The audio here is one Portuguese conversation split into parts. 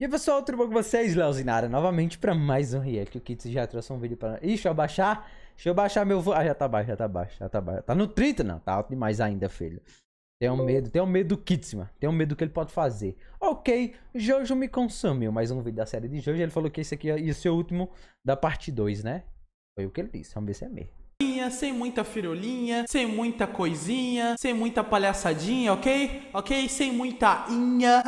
E pessoal, tudo bom com vocês? Léo Zinara, novamente para mais um react. O Kits já trouxe um vídeo para... Ih, deixa eu baixar. Deixa eu baixar meu... Ah, já tá baixo, já tá baixo, já tá baixo. Tá no 30, não. Tá alto demais ainda, filho. Tenho medo, tenho medo do Kits, mano. Tenho medo do que ele pode fazer. Ok, Jojo me consumiu. Mais um vídeo da série de Jojo. Ele falou que esse aqui é- ia ser o último da parte 2, né? Foi o que ele disse. Vamos ver se é mesmo sem muita firolinha, sem muita coisinha, sem muita palhaçadinha, ok? Ok? Sem muita inha.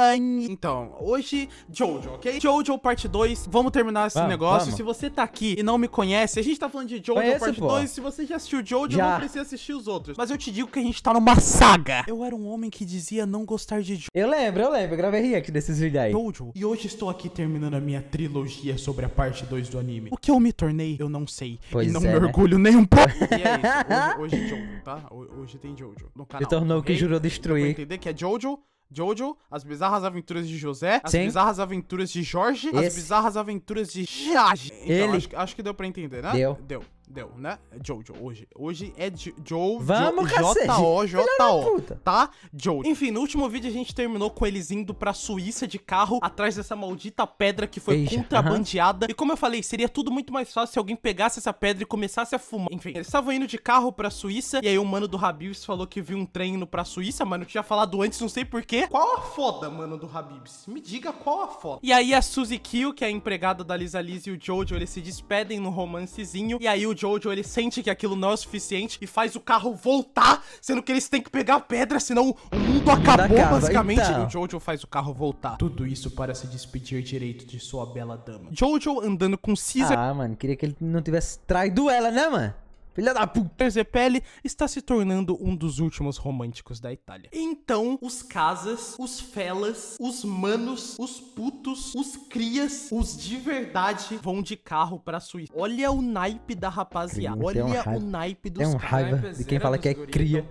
Então, hoje, Jojo, ok? Jojo parte 2, vamos terminar esse vamos, negócio. Vamos. Se você tá aqui e não me conhece, a gente tá falando de Jojo parte 2. Se você já assistiu Jojo, já. não precisa assistir os outros. Mas eu te digo que a gente tá numa saga. Eu era um homem que dizia não gostar de Jojo. Eu lembro, eu lembro. Eu gravei aqui desses vídeos aí. Jojo. E hoje estou aqui terminando a minha trilogia sobre a parte 2 do anime. O que eu me tornei, eu não sei. Pois e não é, me né? orgulho nem um pouco. Né? E é isso. Hoje, hoje é Jojo, tá? Hoje tem Jojo no canal. Ele tornou que jurou destruir. entender que é Jojo, Jojo, As Bizarras Aventuras de José, As Sim. Bizarras Aventuras de Jorge, Esse. As Bizarras Aventuras de Jage. Então, Ele. Acho, acho, que deu pra entender, né? Deu. Deu. Deu, né? É Jojo, hoje. Hoje é Joe Vamos, J-O, J-O, tá? Jojo. Enfim, no último vídeo a gente terminou com eles indo pra Suíça de carro, atrás dessa maldita pedra que foi Eija, contrabandeada. E como eu falei, seria tudo muito mais fácil se alguém pegasse essa pedra e começasse a fumar. Enfim, eles estavam indo de carro pra Suíça, e aí o mano do Habibs falou que viu um trem indo pra Suíça, mano. Eu tinha falado antes, não sei porquê. Qual a foda, mano, do Habibs? Me diga qual a foda. E aí a Suzy Kill, que é a empregada da Lisa Liz e o Jojo, eles se despedem no romancezinho, e aí o Jojo, ele sente que aquilo não é o suficiente e faz o carro voltar, sendo que eles têm que pegar pedra, senão o mundo acabou, casa, basicamente. Então. E o Jojo faz o carro voltar. Tudo isso para se despedir direito de sua bela dama. Jojo andando com Caesar... Ah, mano, queria que ele não tivesse traído ela, né, mano? Filha da puta! Zeppeli está se tornando um dos últimos românticos da Itália. Então, os casas, os felas, os manos, os putos, os crias, os de verdade vão de carro pra Suíça. Olha o naipe da rapaziada. Olha um o naipe dos caras. É um raiva de quem fala que é cria.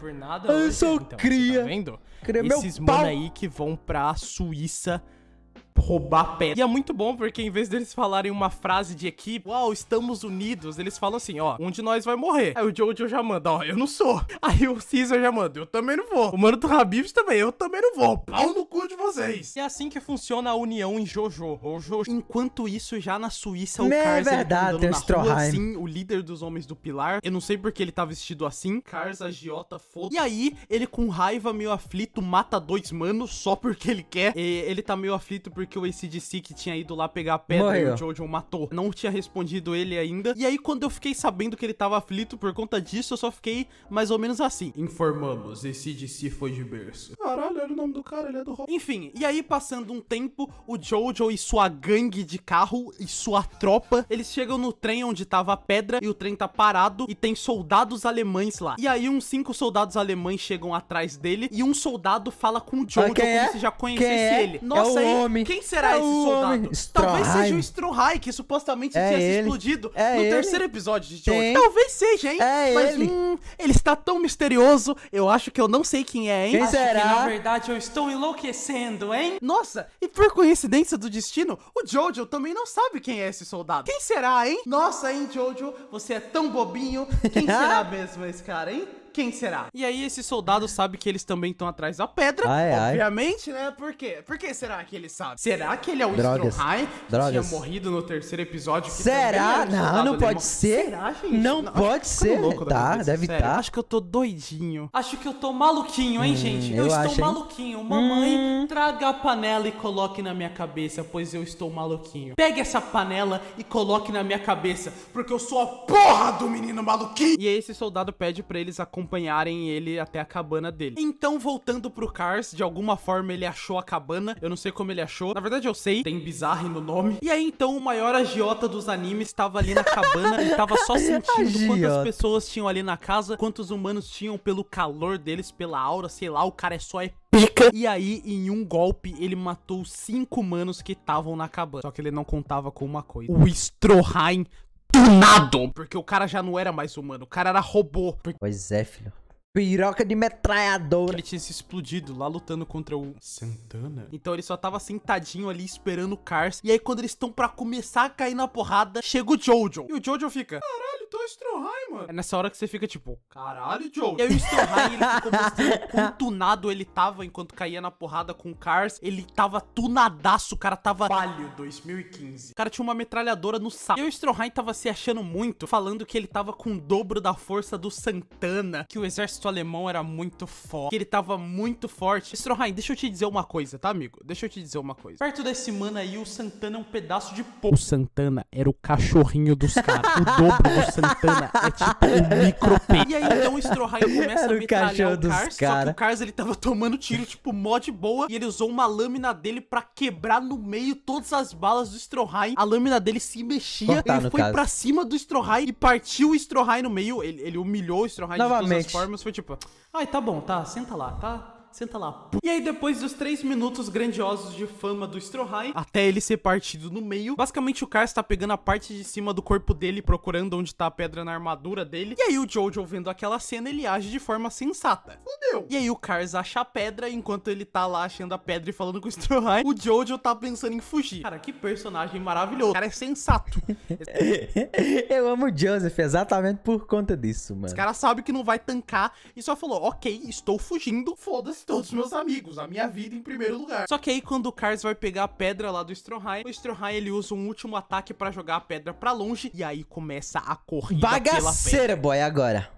Eu sou então, cria! Tá vendo? Cria Esses meu pau. aí que vão pra Suíça roubar pé. E é muito bom porque em vez deles falarem uma frase de equipe, uau, estamos unidos, eles falam assim, ó, um de nós vai morrer. Aí o Jojo já manda, ó, eu não sou. Aí o Caesar já manda, eu também não vou. O mano do Habib também, eu também não vou. Pau no cu de vocês. E é assim que funciona a união em Jojo. Jojo. Enquanto isso, já na Suíça, o Não é Karza verdade, na rua, assim, o líder dos Homens do Pilar. Eu não sei porque ele tá vestido assim. Karza, agiota, foda. E aí, ele com raiva, meio aflito, mata dois manos só porque ele quer. E ele tá meio aflito porque porque o ACDC que tinha ido lá pegar a pedra e o Jojo matou. Não tinha respondido ele ainda. E aí, quando eu fiquei sabendo que ele tava aflito por conta disso, eu só fiquei mais ou menos assim. Informamos, ACDC foi de berço. Caralho, olha o nome do cara, ele é do rock. Enfim, e aí, passando um tempo, o Jojo e sua gangue de carro e sua tropa, eles chegam no trem onde tava a pedra e o trem tá parado e tem soldados alemães lá. E aí, uns cinco soldados alemães chegam atrás dele e um soldado fala com o Jojo ah, como é? se já conhecesse é? ele. Nossa, é o homem. Quem será é esse soldado? Talvez seja o Stroheim, que supostamente é tinha ele. se explodido é no ele. terceiro episódio de Jojo. Talvez seja, hein? É Mas ele. Hum, ele está tão misterioso, eu acho que eu não sei quem é, hein? Quem acho será? Que, na verdade eu estou enlouquecendo, hein? Nossa, e por coincidência do destino, o Jojo também não sabe quem é esse soldado. Quem será, hein? Nossa, hein, Jojo? Você é tão bobinho. Quem será mesmo esse cara, hein? Quem será? E aí esse soldado sabe que eles também estão atrás da pedra, ai, obviamente, ai. né? Por quê? Por que será que ele sabe? Será que ele é o Drogas. Stroheim, que tinha morrido no terceiro episódio? será? não, não pode ser. Será, gente? Não, não pode ser. Louco tá, deve estar. Tá. Acho que eu tô doidinho. Acho que eu tô maluquinho, hein, hum, gente? Eu, eu estou acho, maluquinho. Hein? Mamãe, hum. traga a panela e coloque na minha cabeça, pois eu estou maluquinho. Pegue essa panela e coloque na minha cabeça, porque eu sou a porra do menino maluquinho. E aí esse soldado pede para eles acompanhar acompanharem ele até a cabana dele. Então, voltando pro Cars, de alguma forma ele achou a cabana. Eu não sei como ele achou. Na verdade, eu sei. Tem bizarre no nome. E aí, então, o maior agiota dos animes estava ali na cabana e tava só sentindo quantas pessoas tinham ali na casa, quantos humanos tinham pelo calor deles, pela aura, sei lá. O cara é só é pica. E aí, em um golpe, ele matou cinco humanos que estavam na cabana. Só que ele não contava com uma coisa. O Stroheim tunado, porque o cara já não era mais humano, o cara era robô. Pois é, filho. Piroca de metralhadora. Ele tinha se explodido lá lutando contra o Santana. Então ele só tava sentadinho ali esperando o Cars. E aí quando eles estão para começar a cair na porrada, chega o Jojo. E o Jojo fica, caralho, tô Stroheim, mano. É nessa hora que você fica tipo, caralho, Jojo. E aí o Stroheim, ele ficou mostrando quão tunado ele tava enquanto caía na porrada com o Cars. Ele tava tunadaço, o cara tava... Palio 2015. O cara tinha uma metralhadora no saco. E o Stroheim tava se achando muito, falando que ele tava com o dobro da força do Santana, que o exército exército alemão era muito forte, ele tava muito forte. Stroheim, deixa eu te dizer uma coisa, tá, amigo? Deixa eu te dizer uma coisa. Perto desse mano aí, o Santana é um pedaço de povo. O Santana era o cachorrinho dos caras. o dobro do Santana é tipo um micro E aí, então, o Stroheim começa era a metralhar o, o Cars, cara. só que o Cars, ele tava tomando tiro, tipo, mó de boa, e ele usou uma lâmina dele pra quebrar no meio todas as balas do Stroheim. A lâmina dele se mexia, Cortar, ele foi caso. pra cima do Stroheim e partiu o Stroheim no meio. Ele, ele humilhou o Stroheim Novamente. de todas as formas. Foi tipo, ai, tá bom, tá, senta lá, tá? senta lá. E aí, depois dos três minutos grandiosos de fama do Strohai, até ele ser partido no meio, basicamente o cara está pegando a parte de cima do corpo dele, procurando onde está a pedra na armadura dele. E aí, o Jojo, vendo aquela cena, ele age de forma sensata. Fudeu. E aí, o Cars acha a pedra, enquanto ele tá lá achando a pedra e falando com o Strohai, o Jojo tá pensando em fugir. Cara, que personagem maravilhoso. O cara é sensato. Eu amo o Joseph exatamente por conta disso, mano. Os caras sabem que não vai tancar e só falou, ok, estou fugindo, foda-se todos os meus amigos, a minha vida em primeiro lugar. Só que aí quando o Cars vai pegar a pedra lá do Stroheim, o Stroheim ele usa um último ataque pra jogar a pedra pra longe e aí começa a corrida Bagaceira, boy, agora.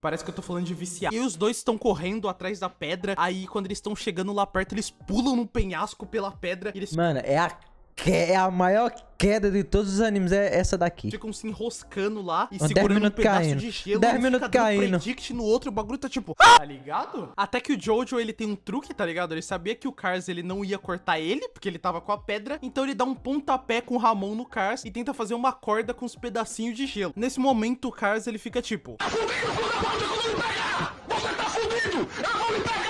Parece que eu tô falando de viciar. E os dois estão correndo atrás da pedra. Aí, quando eles estão chegando lá perto, eles pulam no penhasco pela pedra. eles... Mano, é a que... é a maior queda de todos os animes é essa daqui. Ficam se enroscando lá e um segurando um pedaço caindo. de gelo. 10 minutos caindo. predict no outro, o bagulho tá tipo... Ah! Tá ligado? Até que o Jojo, ele tem um truque, tá ligado? Ele sabia que o Cars, ele não ia cortar ele, porque ele tava com a pedra. Então ele dá um pontapé com o Ramon no Cars e tenta fazer uma corda com os pedacinhos de gelo. Nesse momento, o Cars, ele fica tipo... Tá fudido, filho da eu vou me pegar! Você tá fudido! Eu vou me pegar!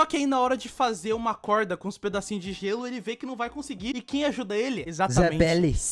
Só que aí na hora de fazer uma corda com os pedacinhos de gelo, ele vê que não vai conseguir. E quem ajuda ele? Exatamente.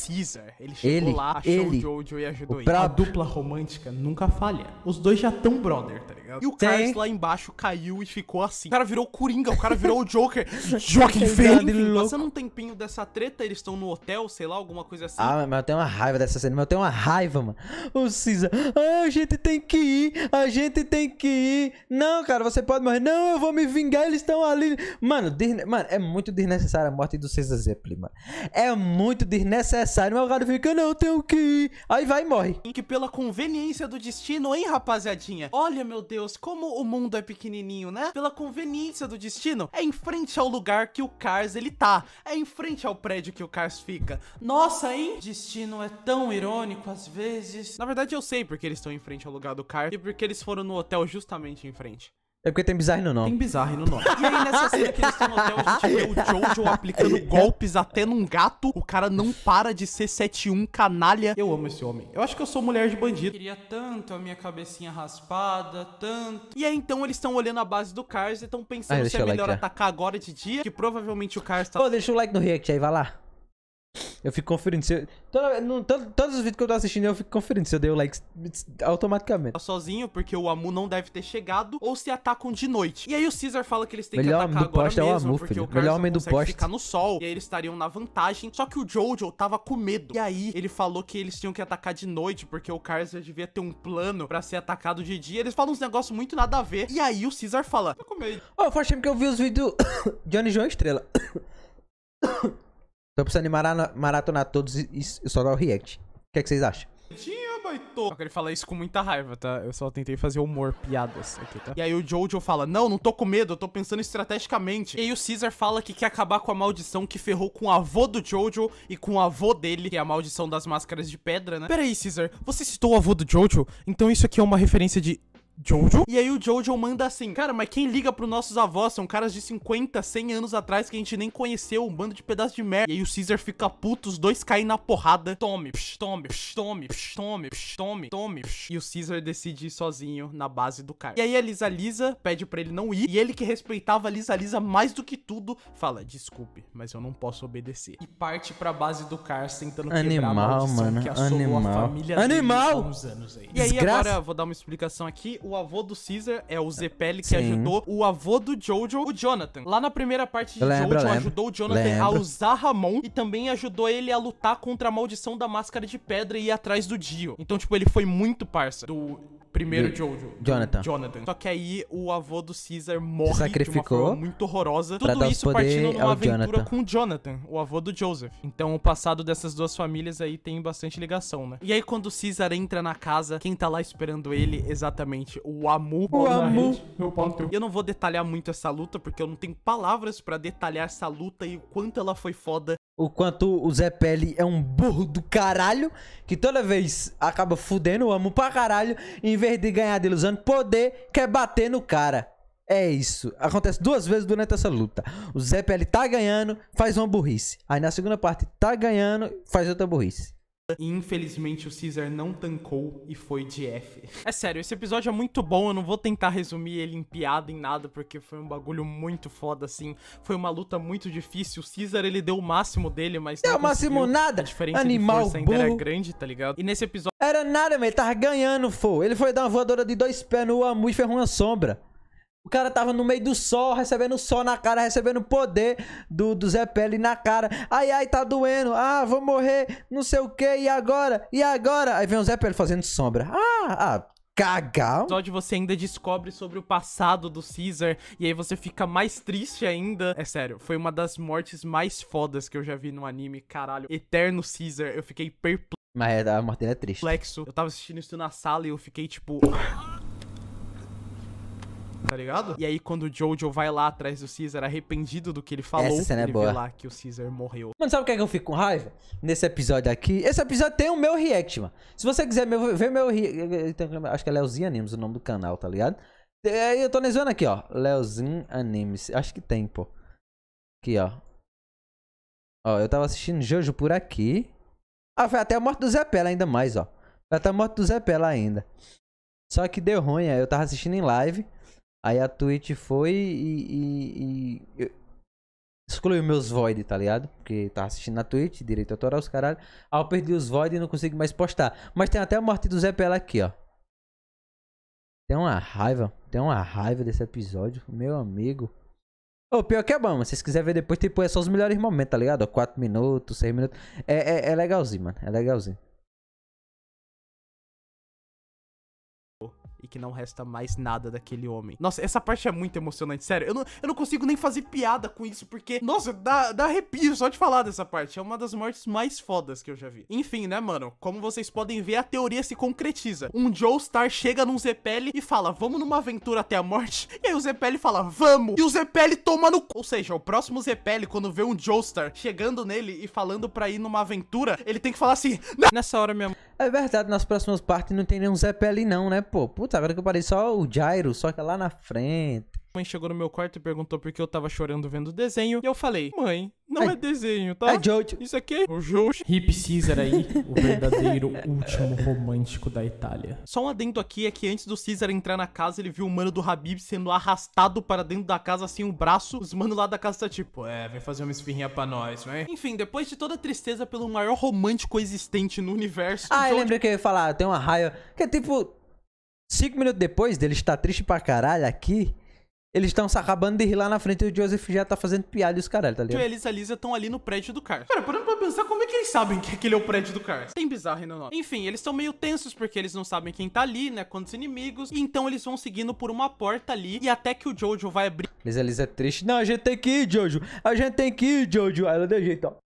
Caesar. Ele chegou ele, lá, achou ele, o Jojo e ajudou ele. Pra... A dupla romântica nunca falha. Os dois já tão brother, tá e o Tem. Carlos lá embaixo caiu e ficou assim. O cara virou o Coringa, o cara virou o Joker. Joaquim Fênix. Passando um tempinho dessa treta, eles estão no hotel, sei lá, alguma coisa assim. Ah, mas eu tenho uma raiva dessa cena, mas eu tenho uma raiva, mano. O Cisa, ah, a gente tem que ir, a gente tem que ir. Não, cara, você pode morrer. Não, eu vou me vingar, eles estão ali. Mano, desne... mano, é muito desnecessária a morte do Cisa Zeppelin, mano. É muito desnecessário, mas o cara fica, não, eu tenho que ir. Aí vai e morre. Que pela conveniência do destino, hein, rapaziadinha? Olha, meu Deus Deus, como o mundo é pequenininho, né? Pela conveniência do destino, é em frente ao lugar que o Cars ele tá, é em frente ao prédio que o Cars fica. Nossa, hein? Destino é tão irônico às vezes. Na verdade, eu sei porque eles estão em frente ao lugar do Cars e porque eles foram no hotel justamente em frente. É porque tem bizarre no nome. Tem bizarre no nome. E aí, nessa cena que eles estão no hotel, a gente vê o Jojo aplicando golpes até num gato. O cara não para de ser 71 canalha. Eu amo esse homem. Eu acho que eu sou mulher de bandido. Eu queria tanto a minha cabecinha raspada, tanto. E aí, então, eles estão olhando a base do Cars e estão pensando ah, se é melhor like, atacar já. agora de dia, que provavelmente o Cars tá... Pô, deixa o like no react aí, vai lá. Eu fico conferindo. Se eu, toda, no, todo, todos os vídeos que eu tô assistindo, eu fico conferindo se eu dei o like automaticamente. Tá sozinho, porque o Amu não deve ter chegado, ou se atacam de noite. E aí o Caesar fala que eles têm Melhor que atacar do agora poste mesmo, é o Amu, porque filho. o Melhor homem do poste. ficar no sol. E aí eles estariam na vantagem. Só que o Jojo tava com medo. E aí ele falou que eles tinham que atacar de noite, porque o Carson devia ter um plano pra ser atacado de dia. Eles falam uns negócios muito nada a ver. E aí o Caesar fala: tô tá com medo. Ó, oh, faz tempo que eu vi os vídeos Johnny João Estrela. Tô precisando de maratonar todos e, só dar o react. O que, é que vocês acham? Tinha, baito. Só que ele fala isso com muita raiva, tá? Eu só tentei fazer humor, piadas aqui, tá? E aí o Jojo fala, não, não tô com medo, eu tô pensando estrategicamente. E aí o Caesar fala que quer acabar com a maldição que ferrou com o avô do Jojo e com o avô dele, que é a maldição das máscaras de pedra, né? Pera aí, Caesar, você citou o avô do Jojo? Então isso aqui é uma referência de Jojo? E aí o Jojo manda assim, cara, mas quem liga pros nossos avós são caras de 50, 100 anos atrás que a gente nem conheceu, um bando de pedaço de merda. E aí o Caesar fica puto, os dois caem na porrada. Tome, psh, tome, psh, tome, psh, tome, psh, tome, tome. Psh. E o Caesar decide ir sozinho na base do cara. E aí a Lisa Lisa pede pra ele não ir, e ele que respeitava a Lisa Lisa mais do que tudo, fala, desculpe, mas eu não posso obedecer. E parte pra base do cara tentando animal, quebrar a maldição mano, que assolou animal. a família animal. dele há uns anos aí. E aí Desgraça. agora, vou dar uma explicação aqui, o avô do Caesar é o Zeppeli que Sim. ajudou o avô do Jojo, o Jonathan. Lá na primeira parte de Jojo, ajudou o Jonathan a usar Ramon e também ajudou ele a lutar contra a maldição da máscara de pedra e ir atrás do Dio. Então, tipo, ele foi muito parça do primeiro Jojo. Jonathan. Jonathan. Só que aí o avô do Caesar morre sacrificou de uma forma muito horrorosa. Tudo isso partindo numa aventura Jonathan. com o Jonathan, o avô do Joseph. Então o passado dessas duas famílias aí tem bastante ligação, né? E aí quando o Caesar entra na casa, quem tá lá esperando ele? Exatamente o Amu. O Amu. Meu pau Eu não vou detalhar muito essa luta, porque eu não tenho palavras para detalhar essa luta e o quanto ela foi foda. O quanto o Zé Pele é um burro do caralho, que toda vez acaba fudendo o Amu pra caralho, em vez de ganhar dele usando poder, quer bater no cara. É isso. Acontece duas vezes durante essa luta. O Zé Pele tá ganhando, faz uma burrice. Aí na segunda parte tá ganhando, faz outra burrice. E infelizmente o Caesar não tancou e foi de F. É sério, esse episódio é muito bom, eu não vou tentar resumir ele em piada, em nada, porque foi um bagulho muito foda, assim. Foi uma luta muito difícil, o Caesar ele deu o máximo dele, mas... Deu o máximo nada! A diferença Animal de força ainda era grande, tá ligado? E nesse episódio... Era nada, mano, ele tava ganhando, fô. Ele foi dar uma voadora de dois pés no Amu e ferrou uma sombra. O cara tava no meio do sol, recebendo sol na cara, recebendo poder do, do Zé Pele na cara. Ai, ai, tá doendo. Ah, vou morrer. Não sei o que. E agora? E agora? Aí vem o Zé Pele fazendo sombra. Ah, ah. Cagar. Onde você ainda descobre sobre o passado do Caesar e aí você fica mais triste ainda. É sério, foi uma das mortes mais fodas que eu já vi no anime, caralho. Eterno Caesar, eu fiquei perplexo. Mas é, a morte dele é triste. Flexo. Eu tava assistindo isso na sala e eu fiquei tipo tá ligado? E aí, quando o Jojo vai lá atrás do Caesar, arrependido do que ele falou, Essa cena é ele é boa. vê lá que o Caesar morreu. Mano, sabe o que, é que eu fico com raiva? Nesse episódio aqui. Esse episódio tem o meu react, mano. Se você quiser ver meu react. Acho que é Leozinho Animes o nome do canal, tá ligado? Aí Eu tô nezando aqui, ó. Leozinho Animes. Acho que tem, pô. Aqui, ó. Ó, eu tava assistindo Jojo por aqui. Ah, foi até a morte do Zé Pela ainda mais, ó. Foi até a morte do Zé Pela ainda. Só que deu ruim, eu tava assistindo em live. Aí a Twitch foi e. e, e excluiu meus void, tá ligado? Porque tava tá assistindo na Twitch, direito autoral, os caralho. Aí eu perdi os void e não consigo mais postar. Mas tem até a morte do Zé Pela aqui, ó. Tem uma raiva, tem uma raiva desse episódio, meu amigo. O pior que é bom, se vocês quiserem ver depois, tipo, é só os melhores momentos, tá ligado? 4 minutos, 6 minutos. É, é, é legalzinho, mano. É legalzinho. que não resta mais nada daquele homem. Nossa, essa parte é muito emocionante, sério. Eu não, eu não consigo nem fazer piada com isso, porque, nossa, dá, dá arrepio só de falar dessa parte. É uma das mortes mais fodas que eu já vi. Enfim, né, mano? Como vocês podem ver, a teoria se concretiza. Um Star chega num Zepele e fala, vamos numa aventura até a morte. E aí o Zepele fala, vamos! E o Zepele toma no... Ou seja, o próximo Zepele, quando vê um Star chegando nele e falando pra ir numa aventura, ele tem que falar assim... Nessa hora, minha... É verdade, nas próximas partes não tem nenhum Zeppelin não, né, pô? Puta, agora que eu parei só o Gyro, só que é lá na frente. Mãe chegou no meu quarto e perguntou por que eu tava chorando vendo o desenho. E eu falei, mãe, não é, é desenho, tá? É Jojo. Isso aqui é o Jojo. Hip Caesar aí, o verdadeiro último romântico da Itália. Só um adendo aqui é que antes do Caesar entrar na casa, ele viu o mano do Habib sendo arrastado para dentro da casa sem assim, o um braço. Os manos lá da casa tá tipo, é, vem fazer uma esfirrinha pra nós, né? Enfim, depois de toda a tristeza pelo maior romântico existente no universo. Ah, eu lembrei que eu ia falar, tem uma raiva. Que é tipo, cinco minutos depois dele estar triste pra caralho aqui eles estão se acabando de rir lá na frente e o Joseph já tá fazendo piada e os caralho, tá ligado? Tu e a Lisa estão ali no prédio do Cars. Cara, parando pra pensar como é que eles sabem que aquele é o prédio do Cars. Tem bizarro ainda não. Enfim, eles estão meio tensos porque eles não sabem quem tá ali, né? Quantos inimigos. então eles vão seguindo por uma porta ali e até que o Jojo vai abrir. Elisa Lisa é triste. Não, a gente tem que ir, Jojo. A gente tem que ir, Jojo. Aí ela deu jeito, ó.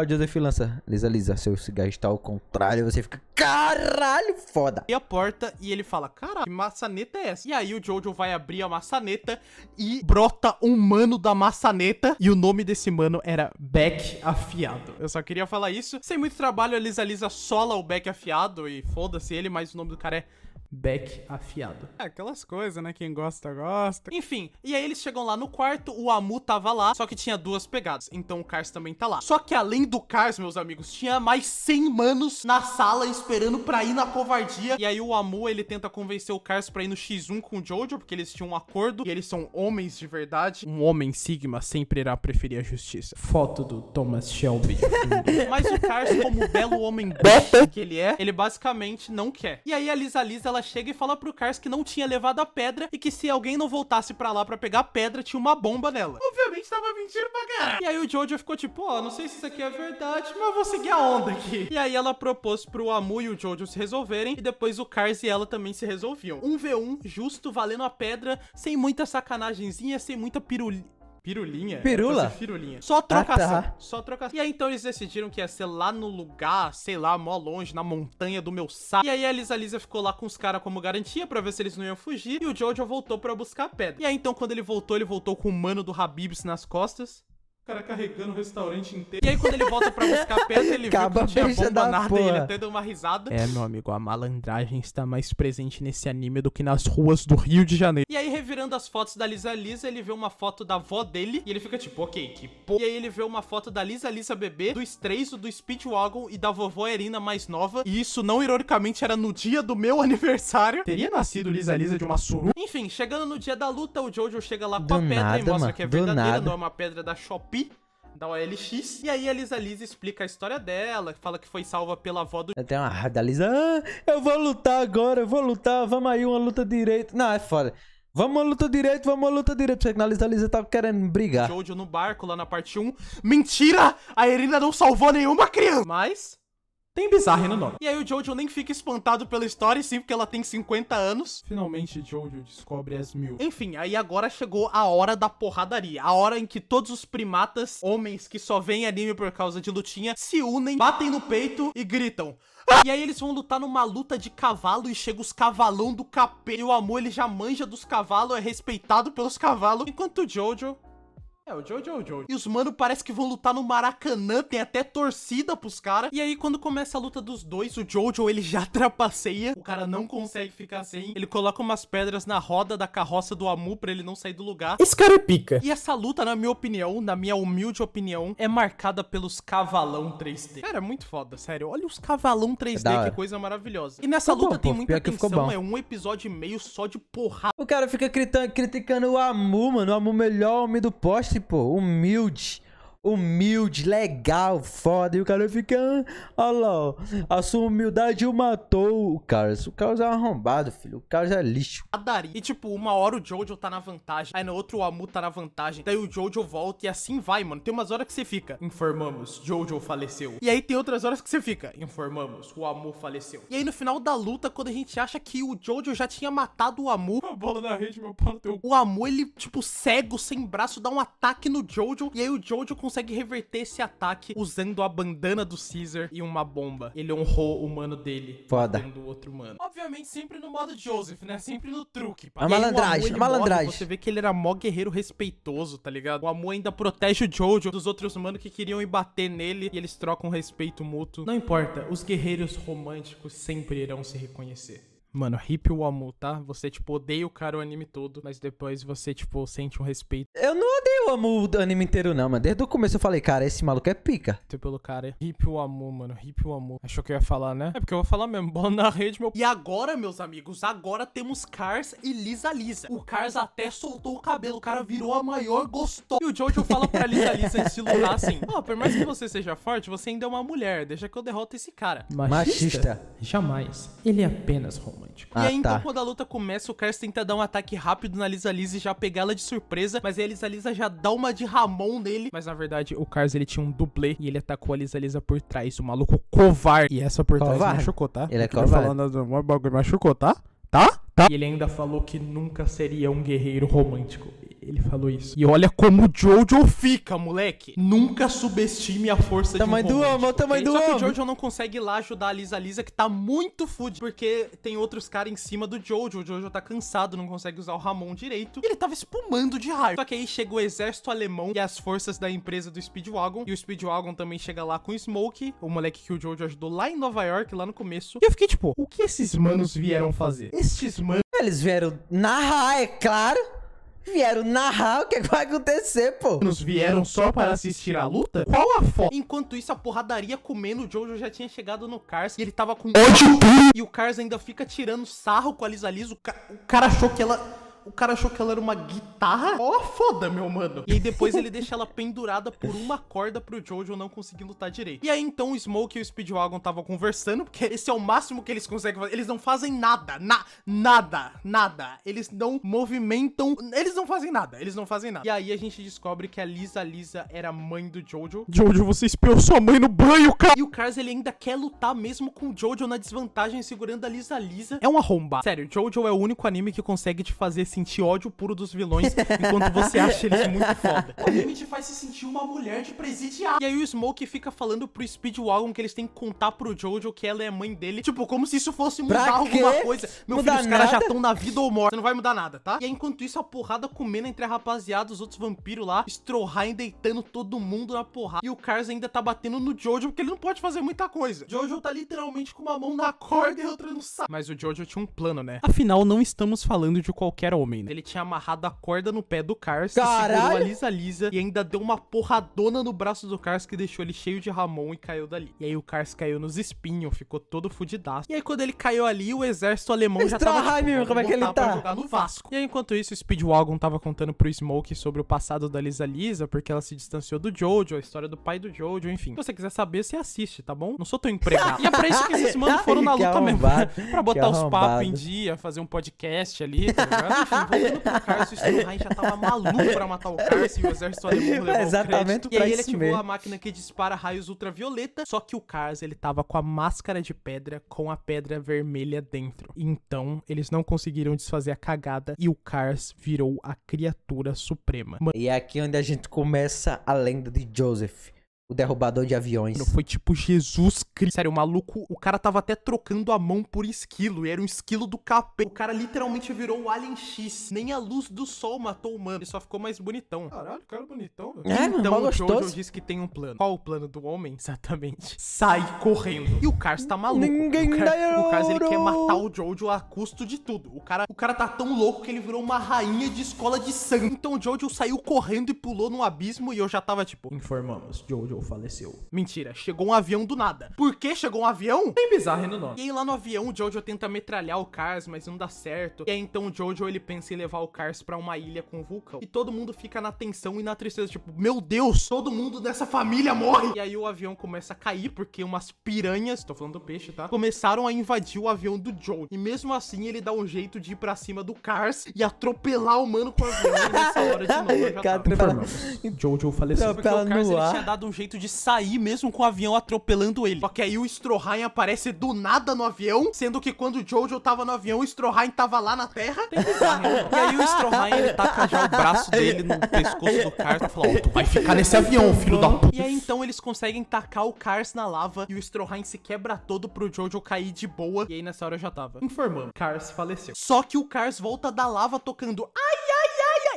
Aí o Joseph lança, Lisa, Lisa, seu cigarro está ao contrário, você fica, caralho, foda. E a porta, e ele fala, caralho, que maçaneta é essa? E aí o Jojo vai abrir a maçaneta e brota um mano da maçaneta, e o nome desse mano era Beck Afiado. Eu só queria falar isso. Sem muito trabalho, a Lisa Lisa sola o Beck Afiado, e foda-se ele, mas o nome do cara é Beck afiado. É, aquelas coisas, né? Quem gosta, gosta. Enfim, e aí eles chegam lá no quarto, o Amu tava lá, só que tinha duas pegadas. Então o Cars também tá lá. Só que além do Cars, meus amigos, tinha mais 100 manos na sala esperando pra ir na covardia. E aí o Amu, ele tenta convencer o Cars pra ir no X1 com o Jojo, porque eles tinham um acordo e eles são homens de verdade. Um homem Sigma sempre irá preferir a justiça. Foto do Thomas Shelby. Mas o Cars, como belo homem que ele é, ele basicamente não quer. E aí a Lisa Lisa, ela ela chega e fala pro Cars que não tinha levado a pedra e que se alguém não voltasse pra lá pra pegar a pedra, tinha uma bomba nela. Obviamente tava mentindo pra caralho. E aí o Jojo ficou tipo, ó, oh, não sei se isso aqui é verdade, mas eu vou seguir a onda aqui. E aí ela propôs pro Amu e o Jojo se resolverem e depois o Cars e ela também se resolviam. Um V1 justo, valendo a pedra, sem muita sacanagemzinha, sem muita pirulita Pirulinha? Pirula? Firulinha. Só trocação. Ah, tá. Só trocação. E aí então eles decidiram que ia ser lá no lugar, sei lá, mó longe, na montanha do meu saco. E aí a Lisa Lisa ficou lá com os caras como garantia pra ver se eles não iam fugir. E o Jojo voltou pra buscar a pedra. E aí então quando ele voltou, ele voltou com o mano do Habibs nas costas cara carregando o restaurante inteiro. E aí quando ele volta pra buscar a pedra, ele Acaba viu que tinha bomba na e ele até deu uma risada. É, meu amigo, a malandragem está mais presente nesse anime do que nas ruas do Rio de Janeiro. E aí, revirando as fotos da Lisa Lisa, ele vê uma foto da avó dele e ele fica tipo, ok, que porra. E aí ele vê uma foto da Lisa Lisa bebê, do Strays, do Speedwagon e da vovó Erina mais nova. E isso, não ironicamente, era no dia do meu aniversário. Teria nascido Lisa Lisa de uma suru. Enfim, chegando no dia da luta, o Jojo chega lá com do a pedra nada, e mostra mano, que é verdadeira, nada. não é uma pedra da Shopee da OLX. E aí a Lisa Lisa explica a história dela, fala que foi salva pela avó do... Tem uma da Lisa, ah, eu vou lutar agora, eu vou lutar, vamos aí, uma luta direito. Não, é foda. Vamos uma luta direito, vamos uma luta direito. Você que na Lisa Lisa tá querendo brigar. Jojo no barco lá na parte 1. Mentira! A Irina não salvou nenhuma criança! Mas... Tem bizarre no nome. E aí o Jojo nem fica espantado pela história, sim, porque ela tem 50 anos. Finalmente Jojo descobre as mil. Enfim, aí agora chegou a hora da porradaria. A hora em que todos os primatas, homens que só veem anime por causa de lutinha, se unem, batem no peito e gritam. E aí eles vão lutar numa luta de cavalo e chega os cavalão do capê. E o Amor, ele já manja dos cavalos, é respeitado pelos cavalos. Enquanto o Jojo é, o Jojo é o Jojo. E os mano parece que vão lutar no Maracanã, tem até torcida pros caras. E aí, quando começa a luta dos dois, o Jojo, ele já trapaceia. O cara não consegue ficar sem. Ele coloca umas pedras na roda da carroça do Amu pra ele não sair do lugar. Esse cara é pica. E essa luta, na minha opinião, na minha humilde opinião, é marcada pelos cavalão 3D. Cara, é muito foda, sério. Olha os cavalão 3D, é que coisa maravilhosa. E nessa ficou tá luta bom, tem pô, muita tensão, é um episódio e meio só de porrada. O cara fica criticando o Amu, mano. O Amu melhor homem do poste pô, tipo, humilde humilde, legal, foda. E o cara fica, ah, olha lá, a sua humildade o matou. O Carlos, o Carlos é arrombado, filho. O Carlos é lixo. Adaria. E tipo, uma hora o Jojo tá na vantagem. Aí no outro o Amu tá na vantagem. Daí o Jojo volta e assim vai, mano. Tem umas horas que você fica, informamos, Jojo faleceu. E aí tem outras horas que você fica, informamos, o Amu faleceu. E aí no final da luta, quando a gente acha que o Jojo já tinha matado o Amu. A bola na rede, meu pau teu. O Amu, ele, tipo, cego, sem braço, dá um ataque no Jojo. E aí o Jojo com consegue reverter esse ataque usando a bandana do Caesar e uma bomba. Ele honrou o humano dele. Foda. o outro humano. Obviamente, sempre no modo Joseph, né? Sempre no truque. A malandragem, a malandragem. você vê que ele era mó guerreiro respeitoso, tá ligado? O Amu ainda protege o Jojo dos outros humanos que queriam ir bater nele e eles trocam respeito mútuo. Não importa, os guerreiros românticos sempre irão se reconhecer. Mano, hip Amu, tá? Você, tipo, odeia o cara o anime todo, mas depois você, tipo, sente um respeito. Eu não odeio o Amu do anime inteiro, não, mano. Desde o começo eu falei, cara, esse maluco é pica. Tipo, pelo cara, hip Amu, mano, hip Amu. Achou que eu ia falar, né? É porque eu vou falar mesmo, bola na rede, meu... E agora, meus amigos, agora temos Cars e Lisa Lisa. O Cars até soltou o cabelo, o cara virou a maior gostosa. E o Jojo fala pra Lisa Lisa estilo lá, assim, ó, oh, por mais que você seja forte, você ainda é uma mulher, deixa que eu derroto esse cara. Machista? Machista. Jamais. Ele é apenas rompe romântico. Ah, e aí, então, tá. quando a luta começa, o Kers tenta dar um ataque rápido na Lisa lisa e já pegar ela de surpresa, mas aí a Lisa Lisa já dá uma de Ramon nele. Mas na verdade, o Kers ele tinha um dublê e ele atacou a Lisa Lisa por trás. O maluco covarde. E essa por trás machucou, tá? Ele é covarde. Tá falando do é bagulho, machucou, tá? Tá? Tá? E ele ainda falou que nunca seria um guerreiro romântico. Ele falou isso. E olha como o Jojo fica, moleque. Nunca subestime a força de um romântico. Tamanho do homem, tamanho do homem. Só que o Jojo não consegue ir lá ajudar a Lisa Lisa, que tá muito food, porque tem outros caras em cima do Jojo. O Jojo tá cansado, não consegue usar o Ramon direito. E ele tava espumando de raiva. Só que aí chega o exército alemão e as forças da empresa do Speedwagon. E o Speedwagon também chega lá com o Smoke, o moleque que o Jojo ajudou lá em Nova York, lá no começo. E eu fiquei tipo, o que esses manos vieram fazer? Estes manos... Eles vieram narrar, é claro vieram narrar o é que vai acontecer, pô. Nos vieram só para assistir a luta? Qual a foto? Enquanto isso, a porradaria comendo, o Jojo já tinha chegado no Cars e ele tava com... Ódio E o Cars ainda fica tirando sarro com a Lisa Liz. O, ca... o cara achou que ela o cara achou que ela era uma guitarra. Ó, oh, foda, meu mano. E aí depois ele deixa ela pendurada por uma corda pro Jojo não conseguir lutar direito. E aí então o Smoke e o Speedwagon estavam conversando, porque esse é o máximo que eles conseguem fazer. Eles não fazem nada, na, nada, nada. Eles não movimentam, eles não fazem nada, eles não fazem nada. E aí a gente descobre que a Lisa Lisa era mãe do Jojo. Jojo, você espiou sua mãe no banho, cara. E o Cars, ele ainda quer lutar mesmo com o Jojo na desvantagem, segurando a Lisa Lisa. É uma romba. Sério, Jojo é o único anime que consegue te fazer esse sentir ódio puro dos vilões enquanto você acha eles muito foda. O limite faz se sentir uma mulher de presidiar. E aí o Smoke fica falando pro Speedwagon que eles têm que contar pro Jojo que ela é mãe dele. Tipo, como se isso fosse mudar pra alguma quê? coisa. Meu mudar filho, os caras já estão na vida ou morte. Você não vai mudar nada, tá? E aí, enquanto isso, a porrada comendo entre a rapaziada, os outros vampiros lá, Stroheim deitando todo mundo na porrada. E o Cars ainda tá batendo no Jojo porque ele não pode fazer muita coisa. Jojo tá literalmente com uma mão na corda e outra no saco. Mas o Jojo tinha um plano, né? Afinal, não estamos falando de qualquer homem, né? Ele tinha amarrado a corda no pé do Cars, segurou a Lisa Lisa e ainda deu uma porradona no braço do Cars que deixou ele cheio de Ramon e caiu dali. E aí o Cars caiu nos espinhos, ficou todo fudidaço. E aí quando ele caiu ali, o exército alemão já tava... Tipo, como é que ele tá? jogar no Vasco. E aí, enquanto isso, o Speedwagon tava contando pro Smoke sobre o passado da Lisa Lisa, porque ela se distanciou do Jojo, a história do pai do Jojo, enfim. Se você quiser saber, você assiste, tá bom? Não sou teu empregado. e é pra isso que esses manos foram na luta mesmo. pra botar os papos em dia, fazer um podcast ali, tá ligado? Enfim, voltando pro Carcio, o Stroheim já tava maluco pra matar o Carcio e o exército alemão levou Exatamente o crédito. E aí ele ativou mesmo. a máquina que dispara raios ultravioleta, só que o Carcio, ele tava com a máscara de pedra com a pedra vermelha dentro. Então, eles não conseguiram desfazer a cagada e o Cars virou a criatura suprema. E é aqui onde a gente começa a lenda de Joseph o derrubador de aviões. Mano, foi tipo Jesus Cristo. Sério, o maluco, o cara tava até trocando a mão por esquilo. E era um esquilo do capê. O cara literalmente virou o Alien X. Nem a luz do sol matou o humano. Ele só ficou mais bonitão. Caralho, o cara é bonitão. É, então, mano, o Jojo disse que tem um plano. Qual o plano do homem? Exatamente. Sai correndo. E o Cars tá maluco. Ninguém o Cars, o Cars ele quer matar o Jojo a custo de tudo. O cara, o cara tá tão louco que ele virou uma rainha de escola de sangue. Então o Jojo saiu correndo e pulou no abismo. E eu já tava tipo, informamos, Jojo morreu, faleceu. Mentira, chegou um avião do nada. Por que chegou um avião? Tem bizarro no nome. E aí lá no avião o Jojo tenta metralhar o Cars, mas não dá certo. E aí então o Jojo ele pensa em levar o Cars pra uma ilha com vulcão. E todo mundo fica na tensão e na tristeza, tipo, meu Deus, todo mundo dessa família morre. E aí o avião começa a cair porque umas piranhas, tô falando do peixe, tá? Começaram a invadir o avião do Jojo. E mesmo assim ele dá um jeito de ir pra cima do Cars e atropelar o mano com o avião. E nessa hora de novo, já Cara, tava. Jojo faleceu. porque o Cars tá ele tinha dado um jeito jeito de sair mesmo com o avião atropelando ele. Só que aí o Stroheim aparece do nada no avião, sendo que quando o Jojo tava no avião, o Stroheim tava lá na terra. e aí o Stroheim, ele taca já o braço dele no pescoço do Cars e fala, ó, oh, tu vai ficar nesse avião, filho da puta. E aí então eles conseguem tacar o Cars na lava e o Stroheim se quebra todo pro Jojo cair de boa. E aí nessa hora eu já tava. informando. Cars faleceu. Só que o Cars volta da lava tocando ai, ai,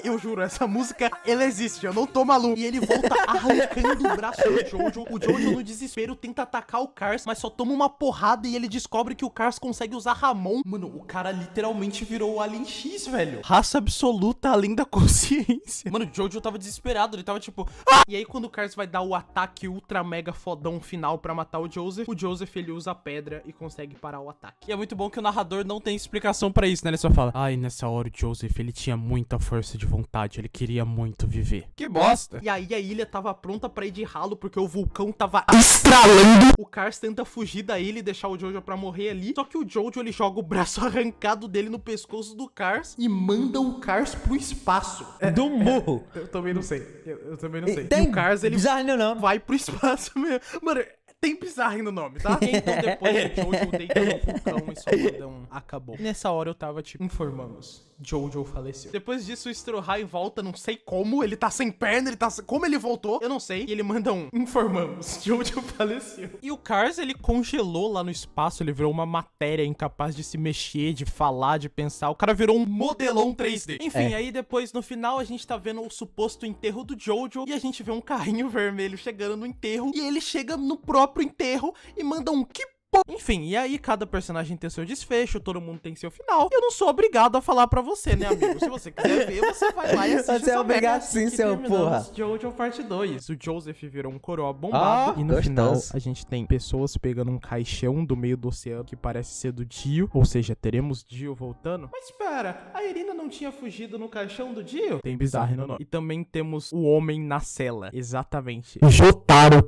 eu juro, essa música, ela existe, eu não tô maluco. E ele volta arrancando o braço do Jojo. O Jojo, no desespero, tenta atacar o Cars, mas só toma uma porrada e ele descobre que o Cars consegue usar Ramon. Mano, o cara literalmente virou o Alien X, velho. Raça absoluta além da consciência. Mano, o Jojo tava desesperado, ele tava tipo... Ah! E aí, quando o Cars vai dar o ataque ultra mega fodão final pra matar o Joseph, o Joseph, ele usa a pedra e consegue parar o ataque. E é muito bom que o narrador não tem explicação pra isso, né? Ele só fala... Ai, nessa hora o Joseph, ele tinha muita força de vontade, ele queria muito viver. Que bosta! E aí a ilha tava pronta para ir de ralo porque o vulcão tava estralando. O Cars tenta fugir da ilha e deixar o Jojo para morrer ali, só que o Jojo ele joga o braço arrancado dele no pescoço do Cars e manda o Cars pro espaço. É, do é, morro. É, eu também não sei. Eu, eu também não sei. Tem e o Cars ele não. vai pro espaço mesmo. Mano, tem bizarro no nome, tá? Então depois o Jojo deita no vulcão e só manda um acabou. Nessa hora eu tava tipo, informamos Jojo faleceu. Depois disso, o Strohai volta, não sei como, ele tá sem perna, ele tá. Sem... Como ele voltou, eu não sei. E ele manda um: informamos, Jojo faleceu. E o Cars, ele congelou lá no espaço, ele virou uma matéria incapaz de se mexer, de falar, de pensar. O cara virou um modelão 3D. É. Enfim, é. aí depois, no final, a gente tá vendo o suposto enterro do Jojo e a gente vê um carrinho vermelho chegando no enterro. E ele chega no próprio enterro e manda um que enfim, e aí cada personagem tem seu desfecho, todo mundo tem seu final. Eu não sou obrigado a falar para você, né, amigo? Se você quiser ver, você vai lá e assiste. Você é obrigado assim sim, seu porra. Jojo parte 2. O Joseph virou um coroa ah, bombado. Ah, e no gostoso. final, a gente tem pessoas pegando um caixão do meio do oceano que parece ser do Dio. Ou seja, teremos Dio voltando. Mas espera, a Irina não tinha fugido no caixão do Dio? Tem bizarro não E também temos o homem na cela. Exatamente. Jotaro.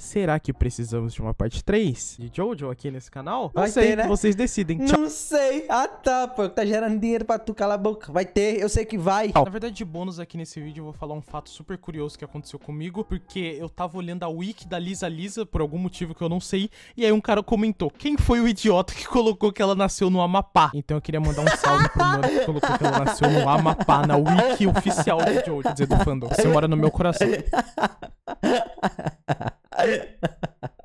Será que precisamos de uma parte 3 de Jojo aqui nesse canal? Vai sei, ter, né? vocês decidem. Tchau. Não sei. Ah tá, pô. Tá gerando dinheiro pra tu calar a boca. Vai ter, eu sei que vai. Na verdade, de bônus aqui nesse vídeo, eu vou falar um fato super curioso que aconteceu comigo, porque eu tava olhando a wiki da Lisa Lisa, por algum motivo que eu não sei, e aí um cara comentou, quem foi o idiota que colocou que ela nasceu no Amapá? Então eu queria mandar um salve pro mano que colocou que ela nasceu no Amapá, na wiki oficial de Jojo, quer dizer, do fandom. Você mora no meu coração.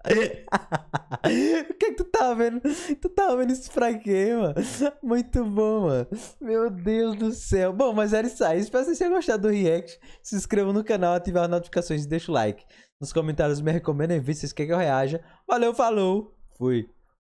o que, é que tu tá vendo? Tu tá vendo isso pra quê, mano? Muito bom, mano. Meu Deus do céu. Bom, mas era isso aí. Espero que vocês tenham gostado do react. Se inscrevam no canal, ativem as notificações e deixa o like. Nos comentários me recomendem vídeos, vocês querem que eu reaja. Valeu, falou. Fui.